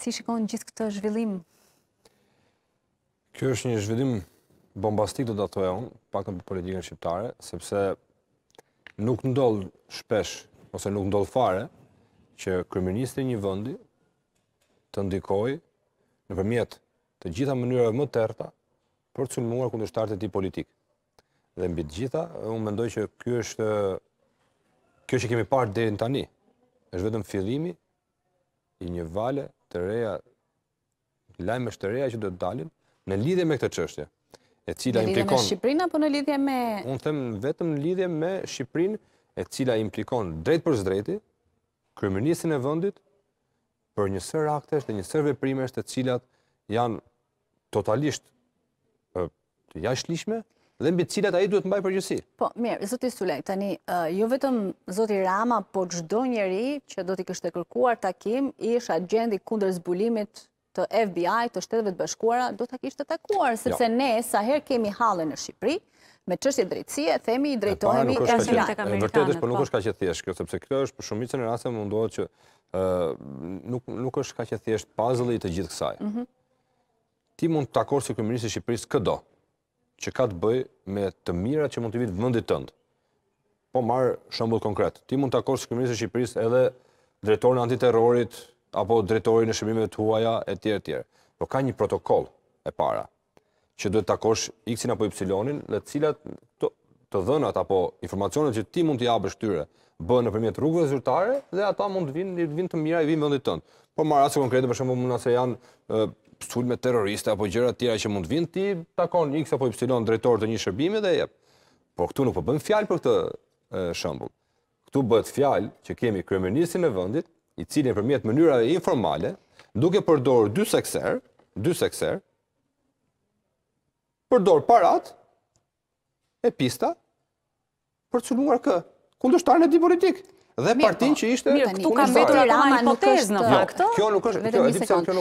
Si shikon gjithë këtë zhvillim? Kjo është një zhvillim bombastik do të atë e unë, pak në politikën shqiptare, sepse nuk ndollë shpesh, ose nuk ndollë fare, që kriministri një vëndi të ndikoj në përmjet të gjitha mënyrëve më tërta për të sulmuar kundër shtartë e ti politikë. Dhe mbi të gjitha, unë mendoj që kjo është kjo që kemi parë dhe në tani, është vetëm fillimi i një vale të reja lajme të reja që do të dalin në lidhje me këtë çështje, e cila implikon në Shqipërinë apo në lidhje me Unë them vetëm në lidhje me Shqipërinë, e cila implikon drejt për drejtë kryeministin e vendit për një sër aktesh dhe një sërë veprimesh të cilat janë totalisht të jashtëligjshme dhe mbi cilat a ai duhet mbaj përgjësi. Po, mirë, zoti Sulej, tani jo vetëm zoti Rama, por çdo njeri që do t'i kishte kërkuar takim, ish agjenti kundër zbulimit të FBI, të shteteve të bashkuara, do ta kishte takuar, jo. sepse ne sa herë kemi hallën në Shqipëri, me çështje drejtësie, themi i drejtohemi e shëllat amerikanë. Vërtet është, po nuk po. është kaq e thjeshtë kjo, sepse kjo është për shumicën e rasteve që ë nuk nuk është kaq e thjeshtë puzzle-i të gjithë kësaj. Mhm. Ti mund të takosh kryeministin i Shqipërisë këdo, që ka të bëj me të mira që mund të vitë vëndit tëndë. Po marë shëmbullë konkret. Ti mund të akorë së këmërisë e Shqipërisë edhe drejtorën e antiterrorit, apo drejtorën e shëmime të huaja, e tjere, tjere. Po ka një protokoll e para, që duhet të akorë x-in apo y-in, dhe cilat të dhënat apo informacionet që ti mund të jabë shtyre, bëhë në përmjet rrugëve zyrtare, dhe ata mund të vinë të mira i vinë vëndit tëndë. Po marë asë konkret, për shumë mund nëse janë sulme terroriste apo gjëra të tjera që mund të vinë ti takon X apo Y drejtor të një shërbimi dhe jep. Por këtu nuk po bën fjalë për këtë shembull. Këtu bëhet fjalë që kemi kryeministin e vendit, i cili nëpërmjet mënyrave informale, duke përdorur dy sekser, dy sekser, përdor parat e pista për të çmuar kë kundërshtarën e di politik dhe partin po. që ishte këtu ka mbetur Rama në hipotezë në faktë. Jo, kjo nuk është,